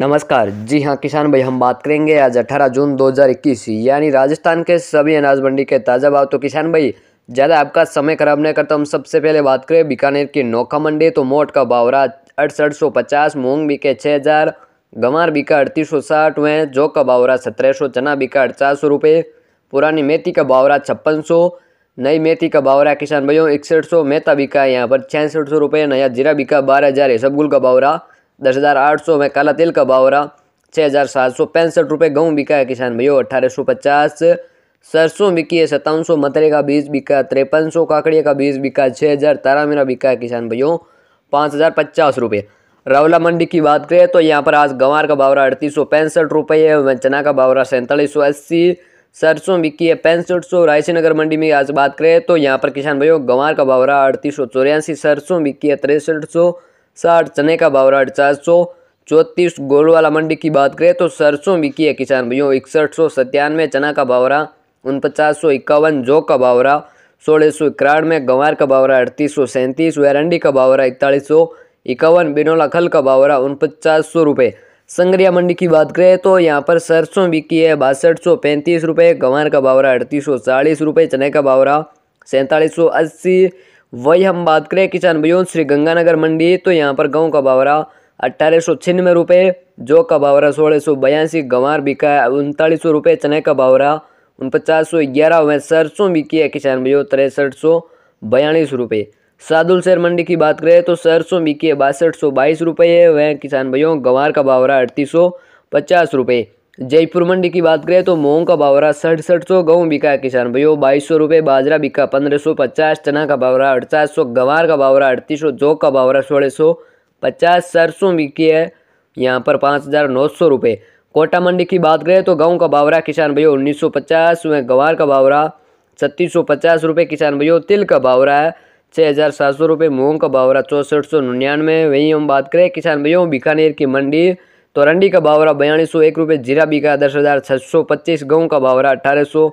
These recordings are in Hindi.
नमस्कार जी हाँ किसान भाई हम बात करेंगे आज 18 जून 2021 यानी राजस्थान के सभी अनाज मंडी के ताज़ा भाव तो किसान भाई ज़्यादा आपका समय खराब नहीं करता हम सबसे पहले बात करें बीकानेर की नोखा मंडी तो मोट का भाव रहा अड़सठ सौ पचास मूँग बिके छः हज़ार गंवार बिका अड़तीस सौ साठ व जौ का भाव रहा सत्रह सौ चना बिका अड़चास सौ रुपये पुरानी मेथी का भाव रहा छप्पन सौ नई मेथी का भाव रहा किसान भाइयों इकसठ सौ मेहता बिका यहाँ पर छियासठ सौ रुपये नया जीरा बिका बारह हज़ार है का भाव रहा दस हज़ार आठ सौ में काला तिल का बावरा छः हज़ार सात सौ पैंसठ रुपये गेहूँ बिका है किसान भैया अठारह सौ पचास सरसों बिकी है सत्तावन सौ मतरे का बीज बिका तिरपन सौ काकड़िया का बीज बिका है छः हज़ार तारा मेरा बिका है किसान भैया पाँच हज़ार पचास रुपये रावला मंडी की बात करें तो यहाँ पर आज गंवार का बावरा अड़तीस सौ पैंसठ रुपये चना का बावरा सैंतालीस सौ अस्सी सरसों बिकी है पैंसठ सौ रायसी नगर मंडी में आज बात करें तो यहाँ पर किसान भाइयों गंवार का बावरा अड़तीस सौ चौरासी सरसों बिकी है तिरसठ सौ साठ चने का भावराट चार सौ चौंतीस गोलवाला मंडी की बात करें तो सरसों बिकी है किसान भैया इकसठ सौ सत्तानवे चना का भावरा उनपचास सौ इक्यावन जौ का भावरा सोलह सौ इक्यानवे गंवार का भावरा अड़तीस सौ सैंतीस वैरंडी का भावरा इकतालीस सौ इक्यावन बिनोला खल का भावरा उनपचास सौ रुपये संगरिया मंडी की बात करें तो यहाँ पर सरसों बिकी है बासठ सौ पैंतीस रुपये गंवार का भावरा अड़तीस सौ चालीस रुपये चने का भावरा सैंतालीस सौ अस्सी वही हम बात करें किसान भैया श्री गंगानगर मंडी तो यहाँ पर गाँव का बावरा अट्ठारह सौ छियानवे रुपये जो का बावरा सोलह सौ बयासी गंवार बिका है उनतालीस सौ रुपये चने का बावरा उन पचास सौ ग्यारह में सरसों बिकी है किसान भैया तिरसठ सौ बयालीस रुपये सादुल शेर मंडी की बात करें तो सरसों बिकी है बासठ सौ बाईस रुपये वह किसान भैया गंवार का बावरा अड़तीस सौ पचास रुपये जयपुर मंडी की बात करें तो मूंग का बावरा सड़सठ सौ गेहूँ बिका किसान भाइयों बाईस सौ रुपये बाजरा बिका पंद्रह सौ पचास चना का बावरा अड़चास सौ गंवार का बावरा अड़तीस सौ जौ का बावरा सोलह सौ पचास सरसों बिकी है यहाँ पर पाँच हज़ार नौ सौ रुपये कोटा मंडी की बात करें तो गेहूँ का बावरा किसान भैया उन्नीस सौ पचास में गंवार का बावरा छत्तीस सौ पचास रुपये किसान भैया तिल का बावरा है छः हज़ार सात सौ रुपये मूंग का बावरा चौंसठ सौ निन्यानवे वहीं हम बात करें किसान भैया बीकानेर की मंडी तो रंडी का बावरा बयालीस सौ एक रुपये जीरा बीघा दस हज़ार छः सौ पच्चीस गेहूँ का बावरा अठारह सौ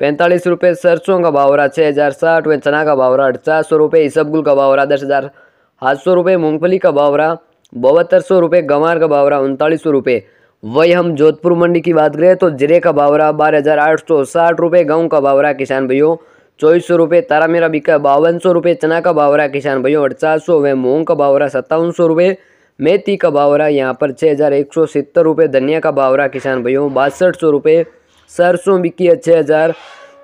पैंतालीस रुपये सरसों का बावरा छः हज़ार साठ व चना का बावरा अठारह सौ रुपये इसबगुल का बावरा दस हज़ार आठ सौ रुपये मूँगफली का बावरा बहत्तर सौ रुपये गंवार का बावरा उनतालीस सौ रुपये वही हम जोधपुर मंडी की बात करें तो जिरे का बावरा बारह हज़ार आठ सौ साठ रुपये गेहूँ का बावरा किसान भैया चौबीस सौ रुपये तारा मेरा बिका बावन सौ रुपये चना का बावरा किसान भैया अठचास सौ वे मूंग का बावरा सत्तावन सौ रुपये मेथी का बावरा यहाँ पर छः हज़ार एक सौ सत्तर रुपये धनिया का बावरा किसान भाइयों बासठ सौ रुपये सरसों बिकी है छः हज़ार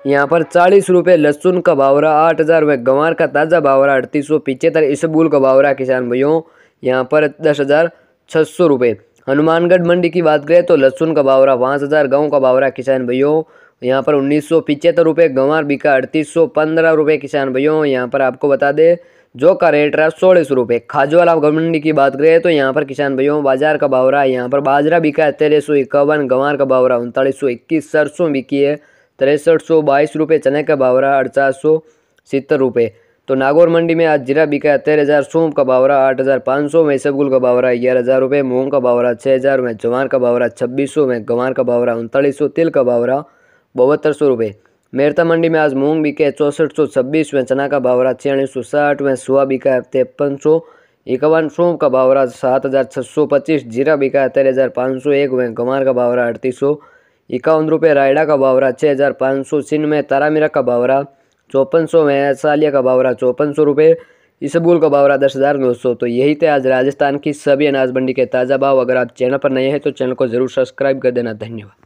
यहाँ पर चालीस रुपये लहसुन का बावरा आठ हज़ार रुपये गंवार का ताज़ा बावरा अड़तीस सौ पिचहत्तर इसबूल का बावरा किसान भाइयों यहाँ पर दस हज़ार छः सौ रुपये हनुमानगढ़ मंडी की बात करें तो लहसुन का बावरा पाँच हज़ार गाँव का बावरा किसान भाइयों यहाँ पर उन्नीस सौ पिचहत्तर रुपये गंवार बिका अड़तीस सौ पंद्रह रुपये किसान भैया यहाँ पर आपको बता दें जो का रेट रहा है सोलह सौ रुपये वाला मंडी की बात करें तो यहाँ पर किसान भाइयों बाजार का भाव रहा है यहाँ पर बाजरा बिका है तेरह सौ इक्यावन गंवार का भाव रहा है उनतालीस सौ इक्कीस सरसों बिकी है तिरसठ सौ बाईस रुपये चने का भाव रहा अड़चास सौ सितर रुपये तो नागौर मंडी में आज जीरा बिका है तेरह हज़ार सोम का भाव रहा आठ हज़ार पाँच सौ में इसबगुल का भाव रहा ग्यारह हज़ार रुपये मूंग का भाव रहा छः हज़ार में जवान का भाव रहा छब्बीस सौ में गंवार का भाव रहा उनतालीस सौ तिल का भाव रहा बहत्तर सौ रुपये मेरता मंडी में आज मूंग बिके चौसठ सौ छब्बीस में चना का भावरा छियालीस सौ साठ में सोआ बिका तिरपन सौ इक्यावन सौ का भावरा सात हज़ार छः सौ पच्चीस जीरा बिका तेरह हज़ार पाँच सौ एक में गंवार का भावरा अड़तीस सौ इक्यावन रुपये रायडा का भावरा छः हज़ार पाँच सौ छिन में तारामीरा का भावरा चौपन सौ में सालिया का भावरा चौपन सौ रुपये इसबगुल का भावरा दस हज़ार नौ सौ तो यही थे आज राजस्थान की सभी अनाज मंडी के ताज़ा भाव अगर आप चैनल पर नए हैं तो चैनल को ज़रूर सब्सक्राइब कर देना धन्यवाद